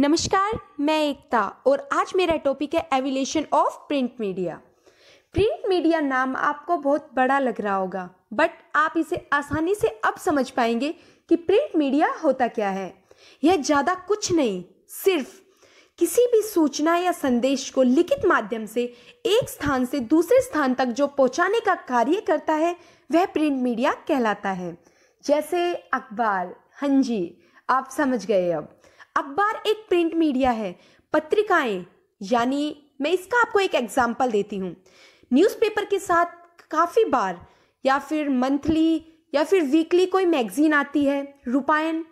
नमस्कार मैं एकता और आज मेरा टॉपिक है evolution of print media print media नाम आपको बहुत बड़ा लग रहा होगा बट आप इसे आसानी से अब समझ पाएंगे कि प्रिंट मीडिया होता क्या है यह ज़्यादा कुछ नहीं सिर्फ किसी भी सूचना या संदेश को लिखित माध्यम से एक स्थान से दूसरे स्थान तक जो पहुंचाने का कार्य करता है वह प्रिंट मीडिया कहलाता है जैसे अखबार हाँ जी आप समझ गए अब अखबार एक प्रिंट मीडिया है पत्रिकाएं यानी मैं इसका आपको एक एग्जाम्पल देती हूँ न्यूज़पेपर के साथ काफ़ी बार या फिर मंथली या फिर वीकली कोई मैगजीन आती है रूपायन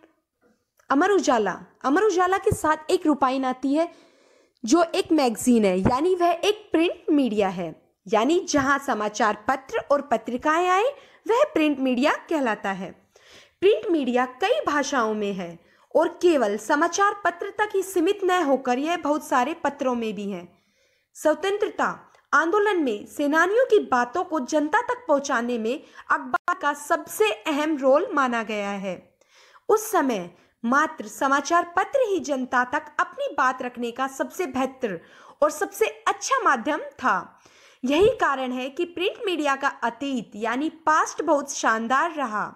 अमर उजाला अमर उजाला के साथ एक रूपायन आती है जो एक मैगजीन है यानी वह एक प्रिंट मीडिया है यानी जहां समाचार पत्र और पत्रिकाएं आए वह प्रिंट मीडिया कहलाता है प्रिंट मीडिया कई भाषाओं में है और केवल समाचार पत्र तक ही सीमित न होकर यह बहुत सारे पत्रों में भी है स्वतंत्रता आंदोलन में सेनानियों की बातों को जनता तक पहुंचाने में अखबार का सबसे अहम रोल माना गया है उस समय मात्र समाचार पत्र ही जनता तक अपनी बात रखने का सबसे बेहतर और सबसे अच्छा माध्यम था यही कारण है कि प्रिंट मीडिया का अतीत यानी पास्ट बहुत शानदार रहा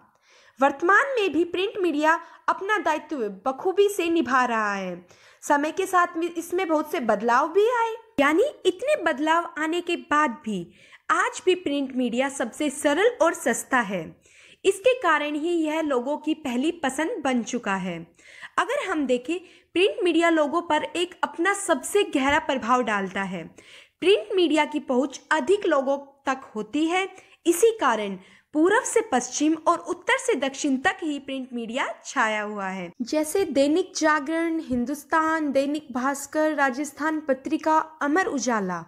वर्तमान में भी प्रिंट मीडिया अपना दायित्व बखूबी से निभा रहा है समय के साथ में इसमें बहुत से बदलाव भी आए यानी इतने बदलाव आने के बाद भी आज भी प्रिंट मीडिया सबसे सरल और सस्ता है इसके कारण ही यह लोगों की पहली पसंद बन चुका है अगर हम देखें प्रिंट मीडिया लोगों पर एक अपना सबसे गहरा प्रभाव डालता है प्रिंट मीडिया की पहुंच अधिक लोगों तक होती है इसी कारण पूर्व से पश्चिम और उत्तर से दक्षिण तक ही प्रिंट मीडिया छाया हुआ है जैसे दैनिक जागरण हिंदुस्तान दैनिक भास्कर राजस्थान पत्रिका अमर उजाला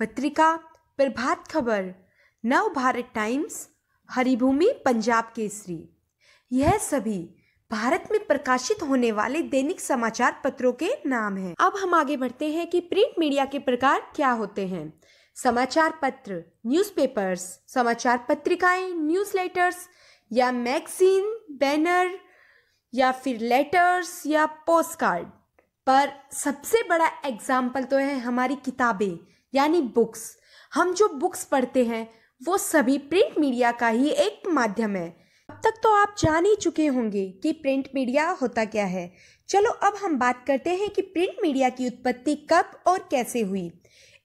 पत्रिका प्रभात खबर नव भारत टाइम्स हरिभूमि पंजाब केसरी यह सभी भारत में प्रकाशित होने वाले दैनिक समाचार पत्रों के नाम हैं। अब हम आगे बढ़ते हैं कि प्रिंट मीडिया के प्रकार क्या होते हैं समाचार पत्र न्यूज़पेपर्स समाचार पत्रिकाएं न्यूज़लेटर्स या मैगजीन बैनर या फिर लेटर्स या पोस्ट कार्ड पर सबसे बड़ा एग्जाम्पल तो है हमारी किताबें यानी बुक्स हम जो बुक्स पढ़ते हैं वो सभी प्रिंट मीडिया का ही एक माध्यम है अब तक तो आप जान ही चुके होंगे कि प्रिंट मीडिया होता क्या है चलो अब हम बात करते हैं कि प्रिंट मीडिया की उत्पत्ति कब और कैसे हुई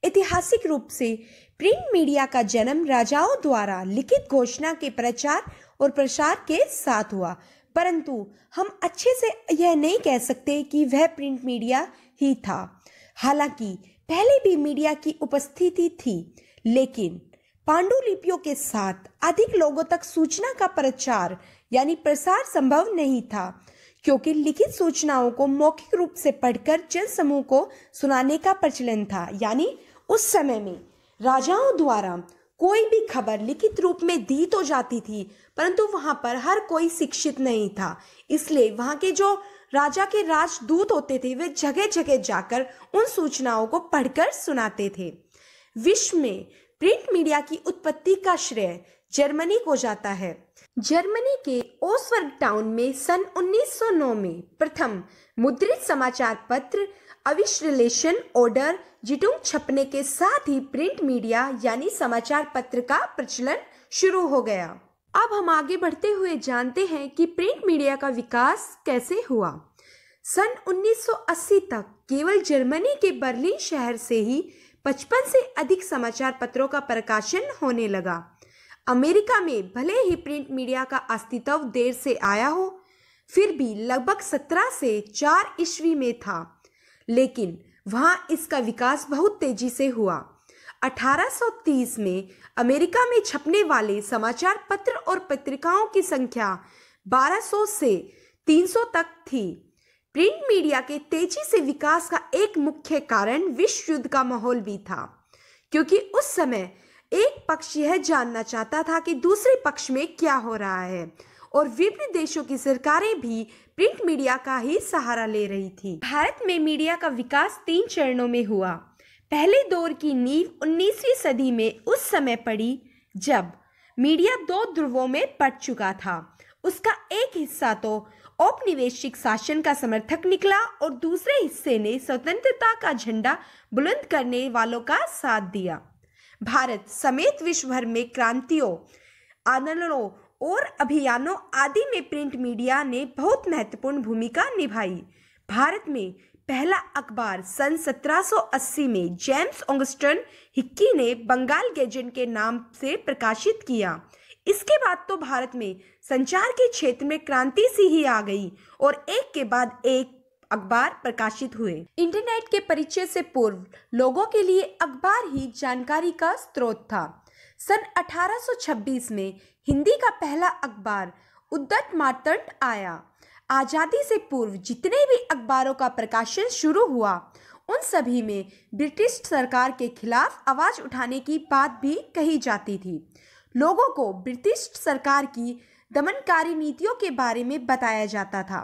ऐतिहासिक रूप से प्रिंट मीडिया का जन्म राजाओं द्वारा लिखित घोषणा के प्रचार और प्रसार के साथ हुआ परंतु हम अच्छे से यह नहीं कह सकते कि वह प्रिंट मीडिया ही था हालांकि पहले भी मीडिया की उपस्थिति थी लेकिन पांडुलिपियों के साथ अधिक लोगों तक सूचना का प्रचार यानी प्रसार संभव नहीं था क्योंकि लिखित सूचनाओं को मौखिक रूप से पढ़कर जन समूह को सुनाने का प्रचलन था यानी उस समय में राजाओं द्वारा कोई भी खबर लिखित रूप में दी तो जाती थी परंतु वहां पर हर कोई शिक्षित नहीं था इसलिए वहाँ के जो राजा के राजदूत होते थे वे जगह जगह जाकर उन सूचनाओं को पढ़कर सुनाते थे विश्व में प्रिंट मीडिया की उत्पत्ति का श्रेय जर्मनी को जाता है जर्मनी के ओसवर्ग टाउन में सन 1909 में प्रथम मुद्रित समाचार पत्र अविश्लेषण ऑर्डर जिटुंग छपने के साथ ही प्रिंट मीडिया यानी समाचार पत्र का प्रचलन शुरू हो गया अब हम आगे बढ़ते हुए जानते हैं कि प्रिंट मीडिया का विकास कैसे हुआ सन 1980 तक केवल जर्मनी के बर्लिन शहर से ही 55 से अधिक समाचार पत्रों का प्रकाशन होने लगा अमेरिका में भले ही प्रिंट मीडिया का अस्तित्व देर से आया हो फिर भी लगभग सत्रह से चार ईस्वी में था लेकिन वहाँ इसका विकास बहुत तेजी से हुआ 1830 में अमेरिका में छपने वाले समाचार पत्र और पत्रिकाओं की संख्या 1200 से 300 तक थी प्रिंट मीडिया के तेजी से विकास का एक मुख्य कारण विश्व युद्ध का माहौल भी था क्योंकि उस समय एक पक्ष यह जानना चाहता था कि दूसरे पक्ष में क्या हो रहा है और विभिन्न देशों की सरकारें भी प्रिंट मीडिया का ही सहारा ले रही थी भारत में मीडिया का विकास तीन चरणों में हुआ पहले दौर की नींव 19वीं सदी में उस समय पड़ी जब मीडिया दो ध्रुवों में पट चुका था उसका एक हिस्सा तो औपनिवेशिक शासन का समर्थक निकला और दूसरे हिस्से ने स्वतंत्रता का झंडा बुलंद करने वालों का साथ दिया भारत समेत विश्व भर में क्रांतियों आंदोलनों और अभियानों आदि में प्रिंट मीडिया ने बहुत महत्वपूर्ण भूमिका निभाई भारत में पहला अखबार सन 1780 में जेम्स ऑगस्टन हिक्की ने बंगाल गेजेंट के नाम से प्रकाशित किया इसके बाद तो भारत में संचार के क्षेत्र में क्रांति सी ही आ गई और एक के बाद एक अखबार प्रकाशित हुए इंटरनेट के परिचय से पूर्व लोगों के लिए अखबार ही जानकारी का स्रोत था सन 1826 में हिंदी का पहला अखबार उद्दत मातंड आया आज़ादी से पूर्व जितने भी अखबारों का प्रकाशन शुरू हुआ उन सभी में ब्रिटिश सरकार के खिलाफ आवाज़ उठाने की बात भी कही जाती थी लोगों को ब्रिटिश सरकार की दमनकारी नीतियों के बारे में बताया जाता था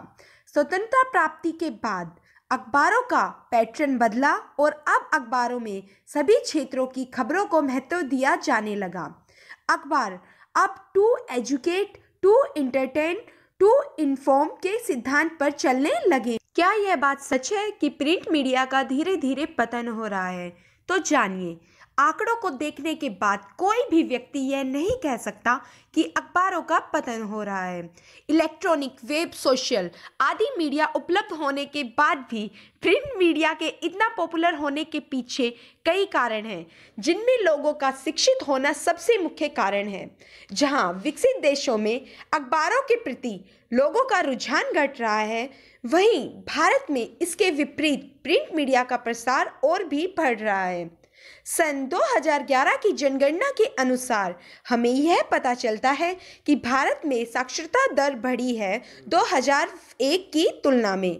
स्वतंत्रता प्राप्ति के बाद अखबारों का पैटर्न बदला और अब अखबारों में सभी क्षेत्रों की खबरों को महत्व दिया जाने लगा अखबार अब to educate to entertain to inform के सिद्धांत पर चलने लगे क्या यह बात सच है कि प्रिंट मीडिया का धीरे धीरे पतन हो रहा है तो जानिए आंकड़ों को देखने के बाद कोई भी व्यक्ति यह नहीं कह सकता कि अखबारों का पतन हो रहा है इलेक्ट्रॉनिक वेब सोशल आदि मीडिया उपलब्ध होने के बाद भी प्रिंट मीडिया के इतना पॉपुलर होने के पीछे कई कारण हैं जिनमें लोगों का शिक्षित होना सबसे मुख्य कारण है जहां विकसित देशों में अखबारों के प्रति लोगों का रुझान घट रहा है वहीं भारत में इसके विपरीत प्रिंट मीडिया का प्रसार और भी बढ़ रहा है सन 2011 की जनगणना के अनुसार हमें यह पता चलता है कि भारत में साक्षरता दर बढ़ी है 2001 की तुलना में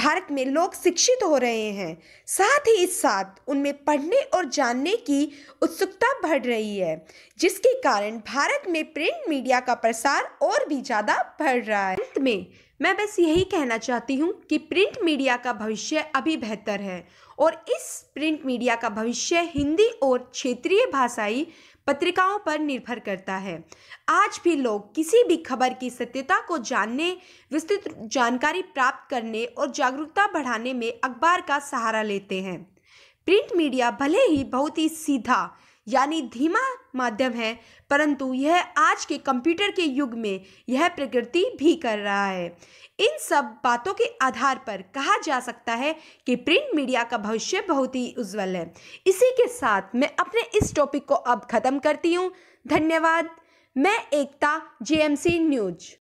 भारत में लोग शिक्षित हो रहे हैं साथ ही इस साथ उनमें पढ़ने और जानने की उत्सुकता बढ़ रही है जिसके कारण भारत में प्रिंट मीडिया का प्रसार और भी ज़्यादा बढ़ रहा है अंत में मैं बस यही कहना चाहती हूँ कि प्रिंट मीडिया का भविष्य अभी बेहतर है और इस प्रिंट मीडिया का भविष्य हिंदी और क्षेत्रीय भाषाई पत्रिकाओं पर निर्भर करता है आज भी लोग किसी भी खबर की सत्यता को जानने विस्तृत जानकारी प्राप्त करने और जागरूकता बढ़ाने में अखबार का सहारा लेते हैं प्रिंट मीडिया भले ही बहुत ही सीधा यानी धीमा माध्यम है परंतु यह आज के कंप्यूटर के युग में यह प्रकृति भी कर रहा है इन सब बातों के आधार पर कहा जा सकता है कि प्रिंट मीडिया का भविष्य बहुत ही उज्जवल है इसी के साथ मैं अपने इस टॉपिक को अब ख़त्म करती हूँ धन्यवाद मैं एकता जेएमसी न्यूज